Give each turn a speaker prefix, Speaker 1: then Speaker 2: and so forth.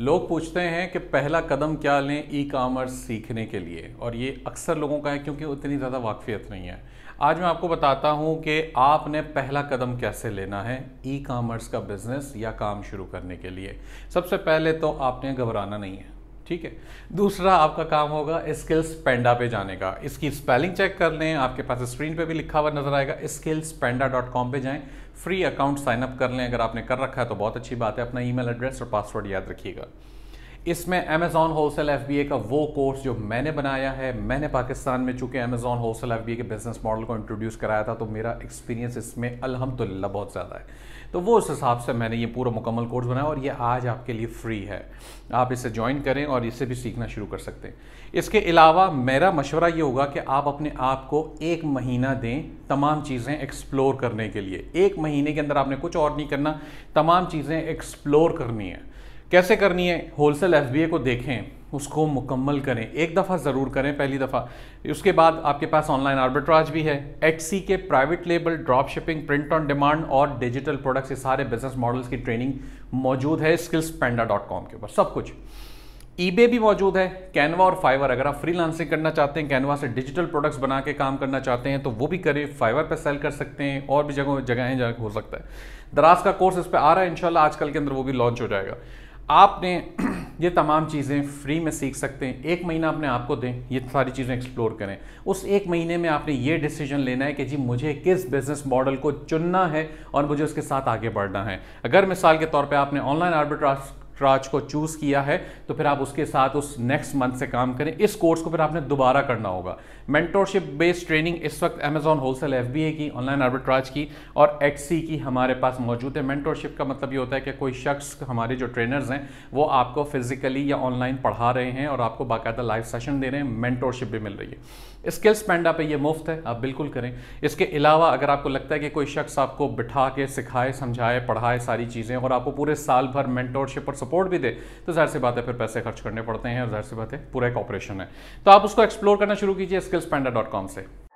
Speaker 1: लोग पूछते हैं कि पहला कदम क्या लें ई कामर्स सीखने के लिए और ये अक्सर लोगों का है क्योंकि उतनी ज़्यादा वाकफियत नहीं है आज मैं आपको बताता हूँ कि आपने पहला कदम कैसे लेना है ई कामर्स का बिज़नेस या काम शुरू करने के लिए सबसे पहले तो आपने घबराना नहीं है ठीक है दूसरा आपका काम होगा स्किल्स पेंडा पे जाने का इसकी स्पेलिंग चेक कर लें आपके पास स्क्रीन पे भी लिखा हुआ नजर आएगा स्किल्स पेंडा डॉट कॉम पर जाएं फ्री अकाउंट साइनअप कर लें अगर आपने कर रखा है तो बहुत अच्छी बात है अपना ईमेल एड्रेस और पासवर्ड याद रखिएगा इसमें अमेज़ॉन होलसेल एफ का वो कोर्स जो मैंने बनाया है मैंने पाकिस्तान में चूंकि अमेज़ॉन होलसेल एफ के बिज़नेस मॉडल को इंट्रोड्यूस कराया था तो मेरा एक्सपीरियंस इसमें अलहमदिल्ला बहुत ज़्यादा है तो वो उस हिसाब से मैंने ये पूरा मुकम्मल कोर्स बनाया और ये आज आपके लिए फ्री है आप इसे ज्वाइन करें और इसे भी सीखना शुरू कर सकते हैं इसके अलावा मेरा मशवरा ये होगा कि आप अपने आप को एक महीना दें तमाम चीज़ें एक्सप्लोर करने के लिए एक महीने के अंदर आपने कुछ और नहीं करना तमाम चीज़ें एक्सप्लोर करनी है कैसे करनी है होलसेल एफ को देखें उसको मुकम्मल करें एक दफ़ा ज़रूर करें पहली दफ़ा उसके बाद आपके पास ऑनलाइन आर्बिट्राज भी है एटसी के private label drop shipping print on demand और डिजिटल प्रोडक्ट्स ये सारे बिजनेस मॉडल्स की ट्रेनिंग मौजूद है स्किल्स पैंडा डॉट कॉम के ऊपर सब कुछ ईबे भी मौजूद है कैनवा और फाइवर अगर आप फ्री करना चाहते हैं कैनवा से डिजिटल प्रोडक्ट्स बना के काम करना चाहते हैं तो वो भी करें फाइवर पर सेल कर सकते हैं और भी जगहों जगहें जगह हो सकता है दराज का कोर्स इस पर आ रहा है इनशाला आजकल के अंदर वो भी लॉन्च हो जाएगा आपने ये तमाम चीज़ें फ्री में सीख सकते हैं एक महीना अपने आप को दें ये सारी चीज़ें एक्सप्लोर करें उस एक महीने में आपने ये डिसीजन लेना है कि जी मुझे किस बिज़नेस मॉडल को चुनना है और मुझे उसके साथ आगे बढ़ना है अगर मिसाल के तौर पे आपने ऑनलाइन आर्बिट्राज ट्राज को चूज़ किया है तो फिर आप उसके साथ उस नेक्स्ट मंथ से काम करें इस कोर्स को फिर आपने दोबारा करना होगा मेंटोरशिप बेस्ड ट्रेनिंग इस वक्त अमेजॉन होलसेल एफ की ऑनलाइन आर्बिट्राज की और एच की हमारे पास मौजूद है मेंटोरशिप का मतलब ये होता है कि कोई शख्स हमारे जो ट्रेनर्स हैं वो आपको फिजिकली या ऑनलाइन पढ़ा रहे हैं और आपको बाकायदा लाइव सेशन दे रहे हैं मेंटोरशिप भी मिल रही है स्किल्स पैंडा पे ये मुफ्त है आप बिल्कुल करें इसके अलावा अगर आपको लगता है कि कोई शख्स आपको बिठा के सिखाए समझाए पढ़ाए सारी चीज़ें और आपको पूरे साल भर मेंटोरशिप और सपोर्ट भी दे तो जाहिर सी बात है फिर पैसे खर्च करने पड़ते हैं और जाहिर सी बात है पूरा एक ऑपरेशन है तो आप उसको एक्सप्लोर करना शुरू कीजिए स्किल्स पैंडा डॉट कॉम से